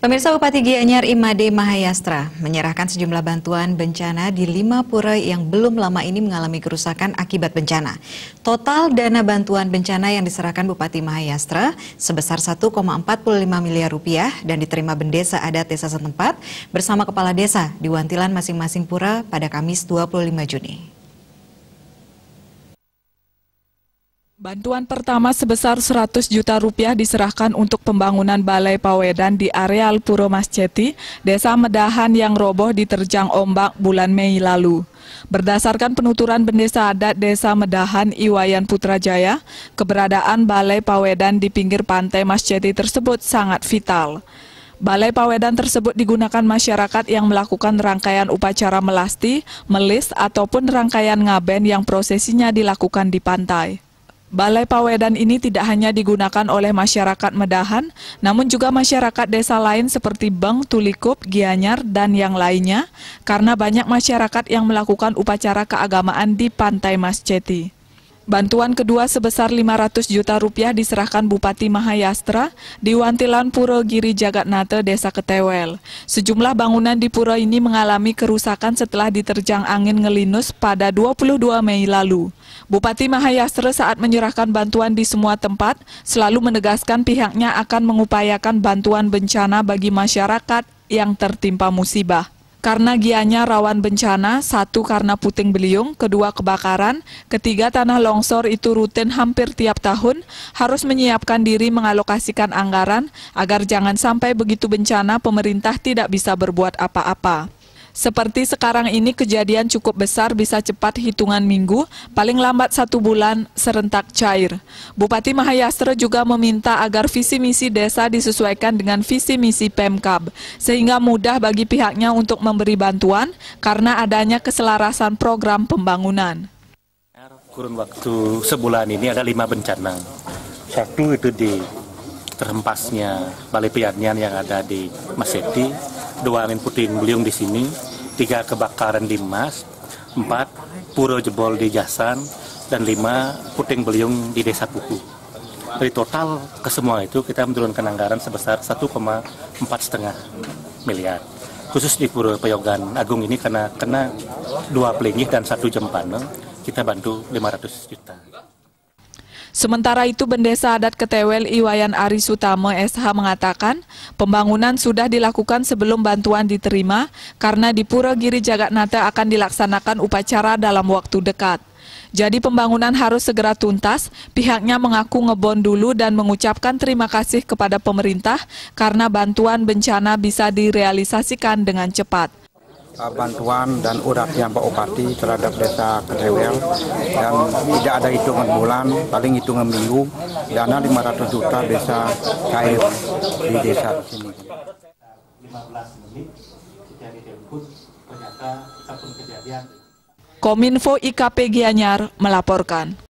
Pemirsa Bupati Gianyar Imade Mahayastra menyerahkan sejumlah bantuan bencana di lima pura yang belum lama ini mengalami kerusakan akibat bencana. Total dana bantuan bencana yang diserahkan Bupati Mahayastra sebesar 1,45 miliar rupiah dan diterima bendesa adat desa setempat bersama kepala desa di wantilan masing-masing pura pada Kamis 25 Juni. Bantuan pertama sebesar 100 juta rupiah diserahkan untuk pembangunan Balai Pawedan di areal Puro Masjeti, Desa Medahan yang roboh diterjang ombak bulan Mei lalu. Berdasarkan penuturan Bendesa Adat Desa Medahan Iwayan Putrajaya, keberadaan Balai Pawedan di pinggir pantai Masjeti tersebut sangat vital. Balai Pawedan tersebut digunakan masyarakat yang melakukan rangkaian upacara melasti, melis, ataupun rangkaian ngaben yang prosesinya dilakukan di pantai. Balai Pawedan ini tidak hanya digunakan oleh masyarakat Medahan, namun juga masyarakat desa lain seperti Beng, Tulikup, Gianyar, dan yang lainnya, karena banyak masyarakat yang melakukan upacara keagamaan di Pantai Mas Ceti. Bantuan kedua sebesar 500 juta rupiah diserahkan Bupati Mahayastra di Wantilan Puro Giri Jagatnate, Desa Ketewel. Sejumlah bangunan di Puro ini mengalami kerusakan setelah diterjang angin ngelinus pada 22 Mei lalu. Bupati Mahayastra saat menyerahkan bantuan di semua tempat selalu menegaskan pihaknya akan mengupayakan bantuan bencana bagi masyarakat yang tertimpa musibah. Karena Gianyar rawan bencana, satu karena puting beliung, kedua kebakaran, ketiga tanah longsor itu rutin hampir tiap tahun, harus menyiapkan diri mengalokasikan anggaran agar jangan sampai begitu bencana pemerintah tidak bisa berbuat apa-apa. Seperti sekarang ini kejadian cukup besar bisa cepat hitungan minggu, paling lambat satu bulan serentak cair. Bupati Mahayastra juga meminta agar visi misi desa disesuaikan dengan visi misi Pemkab, sehingga mudah bagi pihaknya untuk memberi bantuan karena adanya keselarasan program pembangunan. Kurun waktu sebulan ini ada lima bencana. Satu itu di terhempasnya balai pianian yang ada di Maseti dua angin puting beliung di sini, tiga kebakaran di Mas, empat pura jebol di Jasan, dan lima puting beliung di Desa Kuku. Dari total ke semua itu kita menurunkan anggaran sebesar empat setengah miliar. Khusus di Pura Peyogan Agung ini karena kena dua pelinggih dan satu jempana, kita bantu 500 juta. Sementara itu, Bendesa Adat Ketewel Iwayan Ari Sutamo SH mengatakan, pembangunan sudah dilakukan sebelum bantuan diterima karena di Pura Giri Jagatnata akan dilaksanakan upacara dalam waktu dekat. Jadi pembangunan harus segera tuntas, pihaknya mengaku ngebon dulu dan mengucapkan terima kasih kepada pemerintah karena bantuan bencana bisa direalisasikan dengan cepat. Eh, bantuan dan uratnya Pak Opati terhadap desa Kedewel dan tidak ada hitungan bulan, paling hitungan minggu, dana 500 juta desa cair di desa sini. 15 menit Kominfo IKP Gianyar melaporkan.